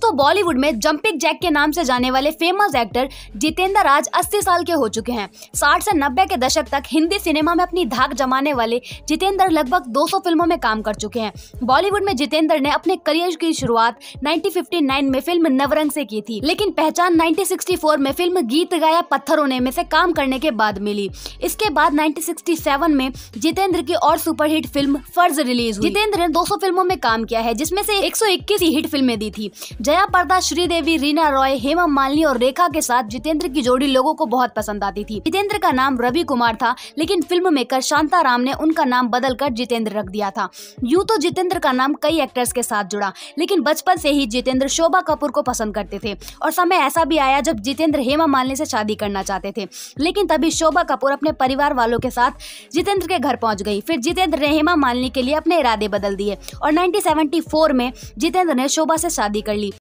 दोस्तों बॉलीवुड में jumping Jack के नाम से जाने वाले फेमस एक्टर जितेंद्र राज 80 साल के हो चुके हैं 60 से 90 के दशक तक हिंदी सिनेमा में अपनी धाक जमाने वाले जितेंद्र लगभग 200 फिल्मों में काम कर चुके हैं बॉलीवुड में जितेंद्र ने अपने करियर की शुरुआत 1959 में फिल्म नवरंग से की थी लेकिन पहचान 1964 में फिल्म गीत गाया पत्थर होने में से काम करने के बाद मिली इसके बाद 1967 में जितेंद्र की और superhit film Farz release Jeetendra ने 200 फिल्मों में काम किया है जिसमें से 121 हिट फिल्में दी थी जया पर्दा श्रीदेवी रीना रॉय हेमा मालिनी और रेखा के साथ जितेंद्र की जोड़ी लोगों को बहुत पसंद आती थी जितेंद्र का नाम रवि कुमार था लेकिन फिल्म मेकर शांता राम ने उनका नाम बदलकर जितेंद्र रख दिया था यूं तो जितेंद्र का नाम कई एक्टर्स के साथ जुड़ा लेकिन बचपन से ही जितेंद्र शोभा कपूर को पसंद करते थे और समय ऐसा भी आया जब जितेंद्र हेमा मालिनी से शादी करना चाहते थे लेकिन तभी शोभा कपूर अपने परिवार वालों के साथ जितेंद्र के घर पहुंच गई फिर जितेंद्र ने हेमा मालिनी के लिए अपने इरादे बदल दिए और 1974 में जितेंद्र ने शोभा से शादी कर ली